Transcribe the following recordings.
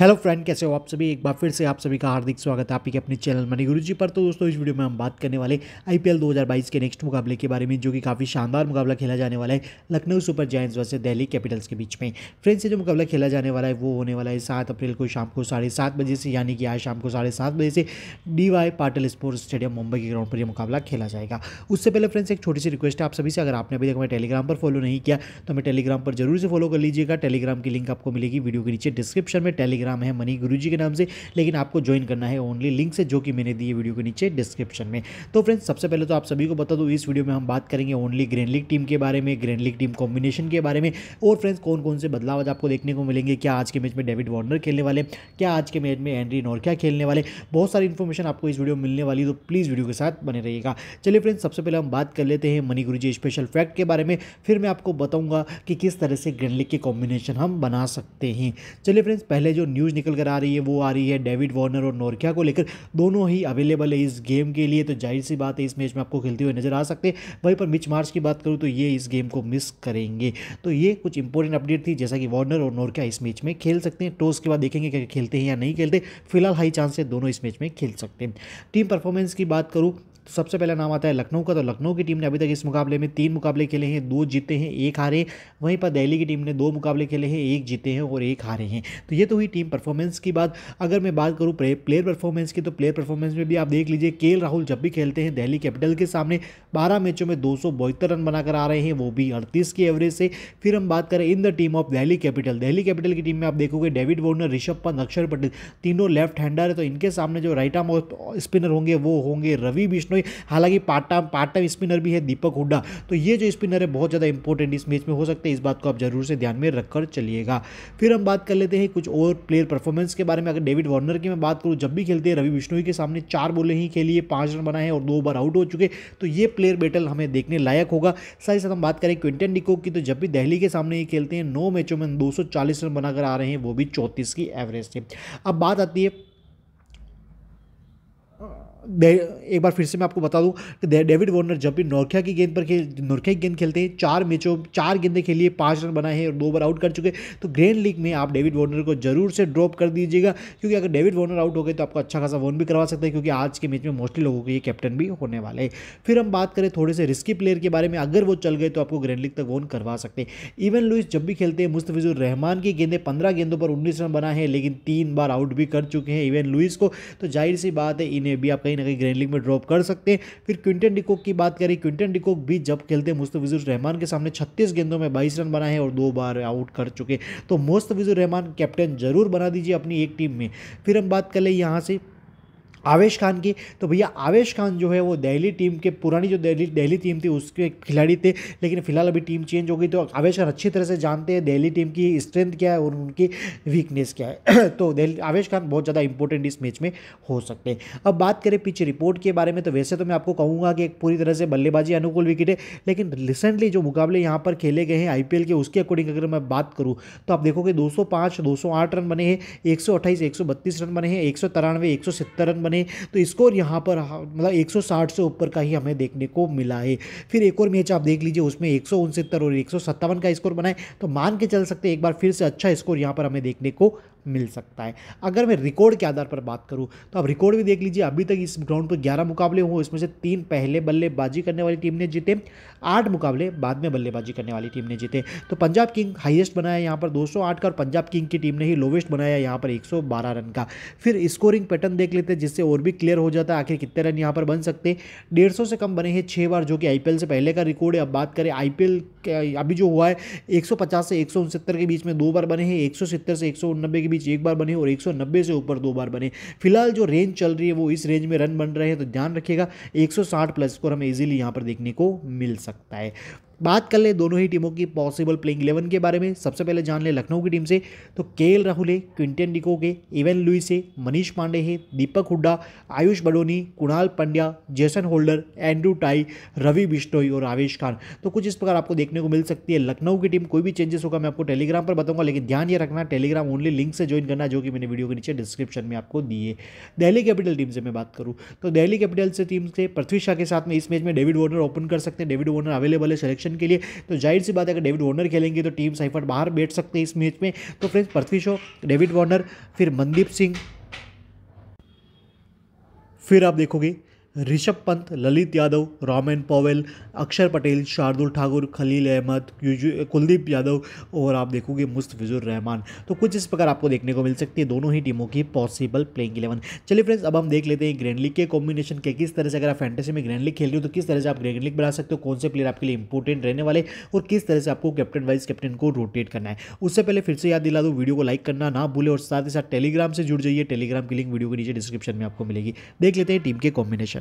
hello friend कैसे हो आप सभी एक बार फिर से आप सभी का हार्दिक स्वागत है आपके अपने चैनल मनी गुरु जी पर तो दोस्तों इस वीडियो में हम बात करने वाले आईपीएल 2022 के नेक्स्ट मुकाबले के बारे में जो कि काफ़ी शानदार मुकाबला खेला जाने वाला है Lucknow Super Giants versus Delhi Capitals के बीच में फ्रेंड से जो मुकाबला खेला जाने वाला है वो होने वाला है सात अप्रैल को शाम को साढ़े बजे से यानी कि आज शाम को साढ़े बजे से D Y Patil Sports Stadium Mumbai के ग्राउंड पर यह मुकाबला खेला जाएगा उससे पहले फ्रेंड्स एक छोटी सी रिक्वेस्ट है आप सभी से अगर आपने अभी तक हमें टेलीग्राम पर फॉलो नहीं किया तो हमें टेलीग्राम पर जरूर से फॉलो कर लीजिएगा टेलीग्राम की लिंक आपको मिलेगी वीडियो के नीचे डिस्क्रिप्शन में टेलीग्राम टेलीग्राम है मनी गुरु के नाम से लेकिन आपको ज्वाइन करना है ओनली लिंक से जो कि मैंने दिए वीडियो के नीचे डिस्क्रिप्शन में तो फ्रेंड्स सबसे पहले तो आप सभी को बता दो इस वीडियो में हम बात करेंगे ओनली ग्रैंड लीग टीम के बारे में ग्रैंड लीग टीम कॉम्बिनेशन के बारे में और फ्रेंड्स कौन कौन से बदलाव आज आपको देखने को मिलेंगे क्या आज के मैच में डेविड वार्नर खेलने वाले क्या आज के मैच में एंड्री क्या खेलने वाले बहुत सारी इन्फॉर्मेशन आपको इस वीडियो में मिलने वाली तो प्लीज़ वीडियो के साथ बने रहिएगा चलिए फ्रेंड्स सबसे पहले हम बात कर लेते हैं मनी गुरु जी स्पेशल फैक्ट के बारे में फिर मैं आपको बताऊंगा कि किस तरह से ग्रैंड लीग के कॉम्बिनेशन हम बना सकते हैं चलिए फ्रेंड्स पहले जो न्यूज़ निकल कर आ रही है वो आ रही है डेविड वार्नर और नोरकिया को लेकर दोनों ही अवेलेबल है इस गेम के लिए तो जाहिर सी बात है इस मैच में आपको खेलते हुए नजर आ सकते हैं वहीं पर मिच मार्च की बात करूँ तो ये इस गेम को मिस करेंगे तो ये कुछ इंपॉर्टेंट अपडेट थी जैसा कि वार्नर और नोरकिया इस मैच में खेल सकते हैं टॉस के बाद देखेंगे कि खेलते हैं या नहीं खेलते फिलहाल हाई चांस है दोनों इस मैच में खेल सकते हैं टीम परफॉर्मेंस की बात करूँ तो सबसे पहला नाम आता है लखनऊ का तो लखनऊ की टीम ने अभी तक इस मुकाबले में तीन मुकाबले खेले हैं दो जीते हैं एक हारे वहीं पर दिल्ली की टीम ने दो मुकाबले खेले हैं एक जीते हैं और एक हारे हैं तो ये तो हुई टीम परफॉर्मेंस की बात अगर मैं बात करूँ प्लेयर परफॉर्मेंस की तो प्लेयर परफॉर्मेंस में भी आप देख लीजिए के राहुल जब भी खेलते हैं दिल्ली कैपिटल के सामने बारह मैचों में दो रन बनाकर आ रहे हैं वो भी अड़तीस की एवरेज से फिर हम बात करें in the team of Delhi Capital Delhi Capital की टीम में आप देखोगे डेविड वॉर्नर ऋषभ पंत अक्षर पटेल तीनों लेफ्ट हैंडर है तो इनके सामने जो राइट आर्म स्पिनर होंगे वो होंगे रवि बिश्नो बिश्नोई हालांकि part time part time spinner भी है दीपक हुड्डा तो ये जो स्पिनर है बहुत ज़्यादा इंपॉर्टेंट इस मैच में हो सकते हैं इस बात को आप जरूर से ध्यान में रखकर चलिएगा फिर हम बात कर लेते हैं कुछ और प्लेयर परफॉर्मेंस के बारे में अगर डेविड वार्नर की मैं बात करूँ जब भी खेलते हैं रवि बिश्नोई के सामने चार बोले ही खेलिए पाँच रन बनाए हैं और दो बार आउट हो चुके तो ये प्लेयर बैटल हमें देखने लायक होगा साथ ही साथ हम बात करें क्विंटन डिको की तो जब भी दहली के सामने ही खेलते हैं नौ मैचों में दो रन बनाकर आ रहे हैं वो भी चौंतीस की एवरेज से अब बात आती है एक बार फिर से मैं आपको बता दूं कि डेविड वार्नर जब भी नोरखिया की गेंद पर खेल नोरखिया की गेंद खेलते हैं चार मैचों चार गेंदें खेलिए पाँच रन बनाए हैं और दो बार आउट कर चुके तो ग्रैंड लीग में आप डेविड वॉर्नर को जरूर से ड्रॉप कर दीजिएगा क्योंकि अगर डेविड वॉर्नर आउट हो गए तो आपको अच्छा खासा वॉन भी करवा सकते हैं क्योंकि आज के मैच में मोस्टली लोगों के ये कैप्टन भी होने वाले हैं फिर हम बात करें थोड़े से रिस्की प्लेयर के बारे में अगर वो चल गए तो आपको ग्रैंड लीग तक वॉन करवा सकते हैं इवन लुइस जब भी खेलते हैं मुस्तफिजुर रहमान की गेंदें पंद्रह गेंदों पर उन्नीस रन बनाए हैं लेकिन तीन बार आउट भी कर चुके हैं इवन लुइस को तो जाहिर सी बात है इन्हें भी आप कहीं ना कहीं ग्रैंडलिंग में ड्रॉप कर सकते हैं फिर क्विंटन डिकोक की बात करें क्विंटन डिकोक भी जब खेलते हैं मुस्तफिजुर रहमान के सामने छत्तीस गेंदों में बाईस रन बनाए हैं और दो बार आउट कर चुके तो मुस्तफिजुर रहमान कैप्टन जरूर बना दीजिए अपनी एक टीम में फिर हम बात कर ले यहाँ से आवेश खान की तो भैया आवेश खान जो है वो दिल्ली टीम के पुरानी जो दिल्ली दिल्ली टीम थी उसके खिलाड़ी थे लेकिन फिलहाल अभी टीम चेंज हो गई तो आवेश खान अच्छी तरह से जानते हैं दिल्ली टीम की स्ट्रेंथ क्या है और उनकी वीकनेस क्या है तो दिल्ली आवेश खान बहुत ज़्यादा इंपॉर्टेंट इस मैच में हो सकते हैं अब बात करें पिच रिपोर्ट के बारे में तो वैसे तो मैं आपको कहूँगा कि एक पूरी तरह से बल्लेबाजी अनुकूल विकेट है लेकिन रिसेंटली जो मुकाबले यहाँ पर खेले गए हैं आई के उसके अकॉर्डिंग अगर मैं बात करूँ तो आप देखोगे दो सौ रन बने हैं एक सौ रन बने हैं एक सौ रन बने बने तो स्कोर यहाँ पर मतलब 160 से ऊपर का ही हमें देखने को मिला है फिर एक और मैच आप देख लीजिए उसमें एक और एक का स्कोर बनाए तो मान के चल सकते एक बार फिर से अच्छा स्कोर यहाँ पर हमें देखने को मिल सकता है अगर मैं रिकॉर्ड के आधार पर बात करूँ तो आप रिकॉर्ड भी देख लीजिए अभी तक इस ग्राउंड पर ग्यारह मुकाबले हुए इसमें से तीन पहले बल्लेबाजी करने वाली टीम ने जीते आठ मुकाबले बाद में बल्लेबाजी करने वाली टीम ने जीते तो पंजाब किंग हाइएस्ट बनाया यहाँ पर दो का और पंजाब किंग की टीम ने ही लोवेस्ट बनाया यहाँ पर एक रन का फिर स्कोरिंग पैटर्न देख लेते हैं जिससे और भी क्लियर हो जाता है आखिर कितने रन यहाँ पर बन सकते डेढ़ से कम बने हैं छः बार जो कि आई से पहले का रिकॉर्ड है अब बात करें आई अभी जो हुआ है एक से एक के बीच में दो बार बने हैं एक से एक के बीच एक बार बने और 190 से ऊपर दो बार बने फिलहाल जो रेंज चल रही है वो इस रेंज में रन बन रहे हैं तो ध्यान रखिएगा 160 प्लस स्कोर हमें इजीली यहाँ पर देखने को मिल सकता है बात कर ले दोनों ही टीमों की पॉसिबल प्लेइंग इलेवन के बारे में सबसे पहले जान ले लखनऊ की टीम से तो के एल राहुल है क्विंटन के इवन लुइस है मनीष पांडे है Deepak Hooda Ayush Badoni Krunal Pandya Jason Holder Andrew Tye Ravi Bishnoi और आवेश खान तो कुछ इस प्रकार आपको देखने को मिल सकती है लखनऊ की टीम कोई भी चेंजेस होगा मैं आपको टेलीग्राम पर बताऊंगा लेकिन ध्यान ये रखना टेलीग्राम ओनली लिंक से ज्वाइन करना जो कि मैंने वीडियो के नीचे डिस्क्रिप्शन में आपको दिए दिल्ली कैपिटल टीम से मैं बात करूँ तो दिल्ली कैपिटल से टीम से पृथ्वी शाह के साथ में इस मैच में डेविड वॉर्नर ओपन कर सकते हैं डेविड वॉर्नर अवेलेबल है सिलेक्शन सेशन के लिए तो जाहिर सी बात है अगर डेविड वार्नर खेलेंगे तो टीम साइफर्ट बाहर बैठ सकते हैं इस मैच में तो friends Prithvi Shaw David Warner फिर मनदीप सिंह फिर आप देखोगे ऋषभ पंत ललित यादव रामेन पॉवेल अक्षर पटेल शार्दुल ठाकुर खलील अहमद कुलदीप यादव और आप देखोगे मुस्तफिजुर रहमान तो कुछ इस प्रकार आपको देखने को मिल सकती है दोनों ही टीमों की पॉसिबल प्लेइंग इलेवन चलिए फ्रेंड्स अब हम देख लेते हैं ग्रैंड लीग के कॉम्बिनेशन के किस तरह से अगर आप फैंटेसी में ग्रैंड लीग खेल रहे हो तो किस तरह से आप ग्रैंड लीग बना सकते हो कौन से प्लेयर आपके लिए इंपॉर्टेंट रहने वाले और किस तरह से आपको कैप्टन वाइस कैप्टन को रोटेट करना है उससे पहले फिर से याद दिला दो वीडियो को लाइक करना ना भूले और साथ ही साथ टेलीग्राम से जुड़ जाइए टेलीग्राम की लिंक वीडियो के नीचे डिस्क्रिप्शन में आपको मिलेगी देख लेते हैं टीम के कॉम्बिनेशन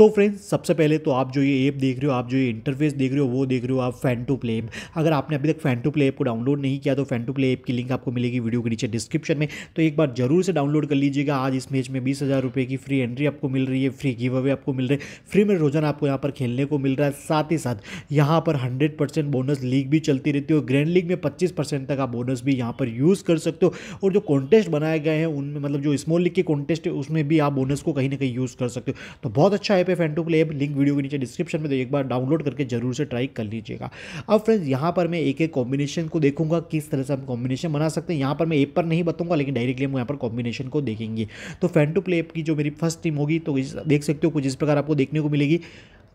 तो फ्रेंड्स सबसे पहले तो आप जो ये ऐप देख रहे हो आप जो ये इंटरफेस देख रहे हो वो देख रहे हो आप फैन टू प्ले अगर आपने अभी तक फैन टू प्ले ऐप को डाउनलोड नहीं किया तो फैन टू प्ले ऐप की लिंक आपको मिलेगी वीडियो के नीचे डिस्क्रिप्शन में तो एक बार जरूर से डाउनलोड कर लीजिएगा आज इस मैच में बीस हज़ार रुपये की फ्री एंट्री आपको मिल रही है फ्री गिव अवे आपको मिल रहे है फ्री में रोजाना आपको यहाँ पर खेलने को मिल रहा है साथ ही साथ यहाँ पर हंड्रेड परसेंट बोनस लीग भी चलती रहती है और ग्रैंड लीग में पच्चीस परसेंट तक आप बोनस भी यहाँ पर यूज़ कर सकते हो और जो कॉन्टेस्ट बनाए गए हैं उनमें मतलब जो स्मॉल लीग के कॉन्टेस्ट है उसमें भी आप बोनस को कहीं ना कहीं यूज़ कर सकते हो तो बहुत अच्छा ऐप पे Fan2Play link video के नीचे डिस्क्रिप्शन में तो एक बार डाउनलोड करके जरूर से ट्राई कर लीजिएगा अब फ्रेंड्स यहाँ पर मैं एक एक कॉम्बिनेशन को देखूंगा किस तरह से हम कॉम्बिनेशन बना सकते हैं यहाँ पर मैं एप पर नहीं बताऊंगा लेकिन डायरेक्टली हम यहाँ पर कॉम्बिनेशन को देखेंगे तो फैन टू प्ले ऐप की जो मेरी फर्स्ट टीम होगी तो देख सकते हो कुछ इस प्रकार आपको देखने को मिलेगी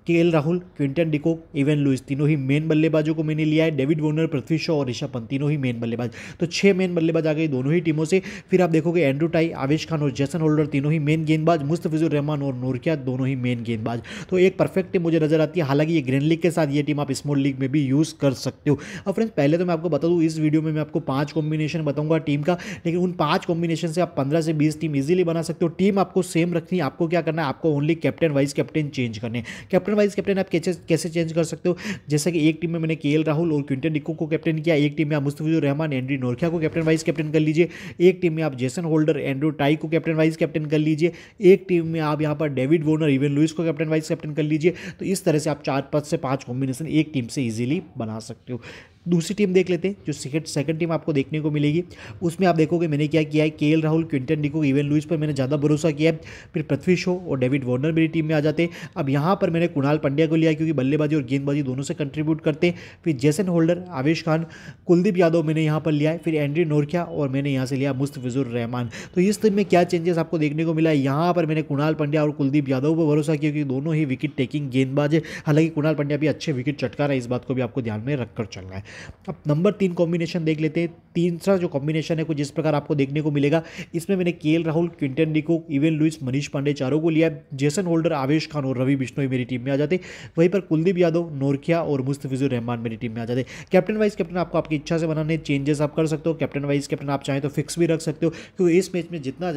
K L Rahul Quinton de Kock Evin Lewis तीनों ही मेन बल्लेबाजों को मैंने लिया है डेविड वोनर पृथ्वी शॉ और ऋषभ पंत तीनों ही मेन बल्लेबाज तो छह मेन बल्लेबाज आ गए दोनों ही टीमों से फिर आप देखोगे एंड्रू टाई आवेश खान और जैसन होल्डर तीनों ही मेन गेंदबाज मुस्तफिजुर रहमान और नोरकिया दोनों ही मेन गेंदबाज तो एक परफेक्ट टीम मुझे नजर आती है हालांकि ये ग्रीन लीग के साथ ये टीम आप स्मॉल लीग में भी यूज़ कर सकते हो अब फ्रेंड्स पहले तो मैं आपको बता दूँ इस वीडियो में मैं आपको पांच कॉम्बिनेशन बताऊंगा टीम का लेकिन उन पांच कॉम्बिनेशन से आप पंद्रह से बीस टीम इजिली बना सकते हो टीम आपको सेम रखनी आपको क्या करना है आपको only captain vice captain change करने कैप्टन वाइज कैप्टन आप कैसे कैसे चेंज कर सकते हो जैसे कि एक टीम में मैंने के राहुल और क्विंटन डिको को कैप्टन किया एक टीम में आप मुस्तफिजुर रहमान एंड्री नोरखिया को कैप्टन वाइज कैप्टन कर लीजिए एक टीम में आप जेसन होल्डर एंड्रू टाई को कैप्टन वाइज कैप्टन कर लीजिए एक टीम में आप यहाँ पर डेविड वोनर इवन लुइस को कैप्टन वाइज कैप्टन कर लीजिए तो इस तरह से आप चार पाँच से पाँच कॉम्बिनेशन एक टीम से ईजिली बना सकते हो दूसरी टीम देख लेते हैं जो सेकंड सेकंड टीम आपको देखने को मिलेगी उसमें आप देखोगे मैंने क्या किया है K Rahul Quinton de Kock Evin Lewis पर मैंने ज़्यादा भरोसा किया है फिर पृथ्वी शो और डेविड वॉर्नर मेरी टीम में आ जाते अब यहाँ पर मैंने कुणाल पंड्या को लिया क्योंकि बल्लेबाजी और गेंदबाजी दोनों से कंट्रीब्यूट करते फिर जैसन होल्डर आवेश खान कुलदीप यादव मैंने यहाँ पर लिया है फिर एंड्री नोरख्या और मैंने यहाँ से लिया मुस्तफिजुर रहमान तो इस टीम में क्या चेंजेस आपको देखने को मिला है यहाँ पर मैंने कुणाल पंड्या और कुलदीप यादव पर भरोसा किया क्योंकि दोनों ही विकेट टेकिंग गेंदबाज है हालांकि कुणाल पंड्या भी अच्छे विकेट चटका रहा है इस बात को भी आपको ध्यान में रखकर चलना है अब नंबर तीन कॉम्बिनेशन देख लेते हैं तीसरा जो कॉम्बिनेशन है कुछ जिस प्रकार आपको देखने को मिलेगा इसमें मैंने K Rahul Quinton de Kock Evin Lewis Manish Pandey चारों को लिया जेसन होल्डर आवेश खान और रवि बिश्नोई मेरी टीम में आ जाते वहीं पर कुलदीप यादव नोरखिया और मुस्तफिजुर रहमान मेरी टीम में आ जाते कैप्टन वाइस कैप्टन आपको आपकी इच्छा से बनाने चेंजेस आप कर सकते हो कैप्टन वाइस कैप्टन आप चाहें तो फिक्स भी रख सकते हो क्योंकि इस मैच में जितना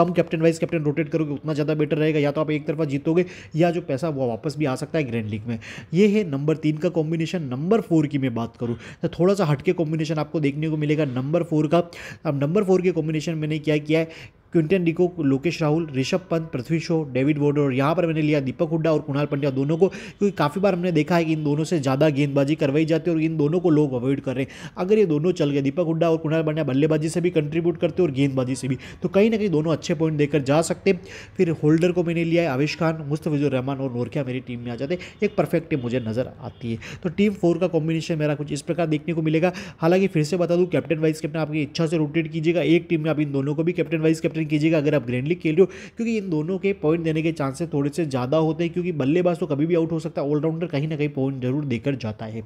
कम कैप्टन वाइस कैप्टन रोटेट करोगे उतना ज़्यादा बेटर रहेगा या तो आप एक तरफा जीतोगे या जो पैसा वो वापस भी आ सकता है ग्रैंड लीग में ये है नंबर तीन का कॉम्बिनेशन नंबर फोर की मैं बात करूँ करूँ तो थोड़ा सा हटके कॉम्बिनेशन आपको देखने को मिलेगा नंबर फोर का अब नंबर फोर के कॉम्बिनेशन मैंने क्या किया है Quinton de Kock Lokesh Rahul Rishabh Pant Prithvi Shaw David वोडर और यहाँ पर मैंने लिया दीपक हुड्डा और कुणाल पंड्या दोनों को क्योंकि काफ़ी बार हमने देखा है कि इन दोनों से ज़्यादा गेंदबाजी करवाई जाती है और इन दोनों को लोग अवॉइड कर रहे हैं अगर ये दोनों चल गए दीपक हुड्डा और कुणाल पंड्या बल्लेबाजी से भी कंट्रीब्यूट करते और गेंदबाजी से भी तो कहीं ना कहीं दोनों अच्छे पॉइंट देकर जा सकते फिर होल्डर को मैंने लिया है आवेश खान मुस्तफिजुर रहमान और नोरखिया मेरी टीम में आ जाते एक परफेक्ट टीम मुझे नज़र आती है तो टीम फोर का कॉम्बिनेशन मेरा कुछ इस प्रकार देखने को मिलेगा हालांकि फिर से बता दूँ कैप्टन वाइस कैप्टन आपकी इच्छा से रोटेट कीजिएगा एक टीम में आप इन दोनों को भी कैप्टन वाइस कैप्टन ओपन कीजिएगा अगर आप ग्रैंडली खेल रहे हो क्योंकि इन दोनों के पॉइंट देने के चांसेस थोड़े से ज़्यादा होते हैं क्योंकि बल्लेबाज तो कभी भी आउट हो सकता है ऑलराउंडर कहीं ना कहीं पॉइंट जरूर देकर जाता है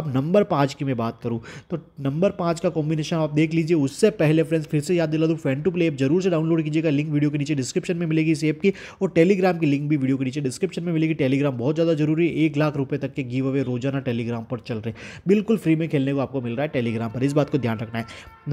अब नंबर पाँच की मैं बात करूँ तो नंबर पाँच का कॉम्बिनेशन आप देख लीजिए उससे पहले फ्रेंड्स फिर से याद दिला दूँ फैन टू प्ले ऐप जरूर से डाउनलोड कीजिएगा लिंक वीडियो के नीचे डिस्क्रिप्शन में मिलेगी इस ऐप की और टेलीग्राम की लिंक भी वीडियो के नीचे डिस्क्रिप्शन में मिलेगी टेलीग्राम बहुत ज़्यादा जरूरी है एक लाख रुपये तक के गिव अवे रोजाना टेलीग्राम पर चल रहे बिल्कुल फ्री में खेलने को आपको मिल रहा है टेलीग्राम पर इस बात को ध्यान रखना है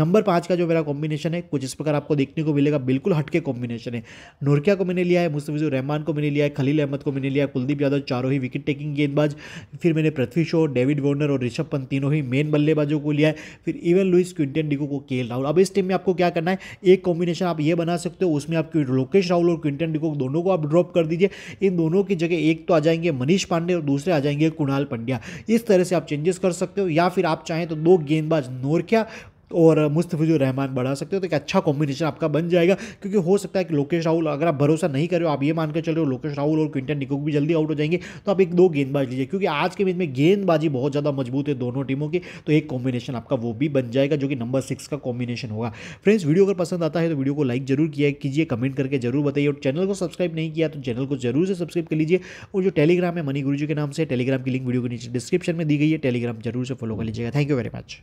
नंबर पाँच का जो मेरा कॉम्बिनेशन है कुछ इस प्रकार आपको देखने को मिलेगा बिल्कुल हटके कॉम्बिनेशन है नोरकिया को मैंने लिया है मुस्तफिजुर रहमान को मैंने लिया है खलील अहमद को मैंने लिया है कुलदीप यादव चारों ही विकेट टेकिंग गेंदबाज फिर मैंने पृथ्वी शो डेविड वॉर्नर और ऋषभ पंत तीनों ही मेन बल्लेबाजों को लिया है फिर इवन लुइस क्विंटन डिगो को के राहुल अब इस टीम में आपको क्या करना है एक कॉम्बिनेशन आप ये बना सकते हो उसमें आप लोकेश राहुल और क्विंटन डिगो दोनों को आप ड्रॉप कर दीजिए इन दोनों की जगह एक तो आ जाएंगे मनीष पांडे और दूसरे आ जाएंगे कुणाल पंड्या इस तरह से आप चेंजेस कर सकते हो या फिर आप चाहें तो दो गेंदबाज नोरकिया और मुस्तफ़िजुर रहमान बढ़ा सकते हो तो एक अच्छा कॉम्बिनेशन आपका बन जाएगा क्योंकि हो सकता है कि लोकेश राहुल अगर आप भरोसा नहीं कर रहे हो आप ये मानकर चल रहे हो लोकेश राहुल और क्विंटन निकोक भी जल्दी आउट हो जाएंगे तो आप एक दो गेंदबाज लीजिए क्योंकि आज के मैच में गेंदबाजी बहुत ज़्यादा मजबूत है दोनों टीमों की तो एक कॉम्बिनेशन आपका वो भी बन जाएगा जो कि नंबर सिक्स का कॉम्बिनेशन होगा फ्रेंड्स वीडियो अगर पसंद आता है तो वीडियो को लाइक जरूर किया कीजिए कमेंट करके जरूर बताइए और चैनल को सब्सक्राइब नहीं किया तो चैनल को जरूर से सब्सक्राइब कर लीजिए और जो टेलीग्राम है मनी गुरुजी के नाम से टेलीग्राम की लिंक वीडियो के नीचे डिस्क्रिप्शन में दी गई है टेलीग्राम जरूर से फॉलो कर लीजिएगा थैंक यू वेरी मच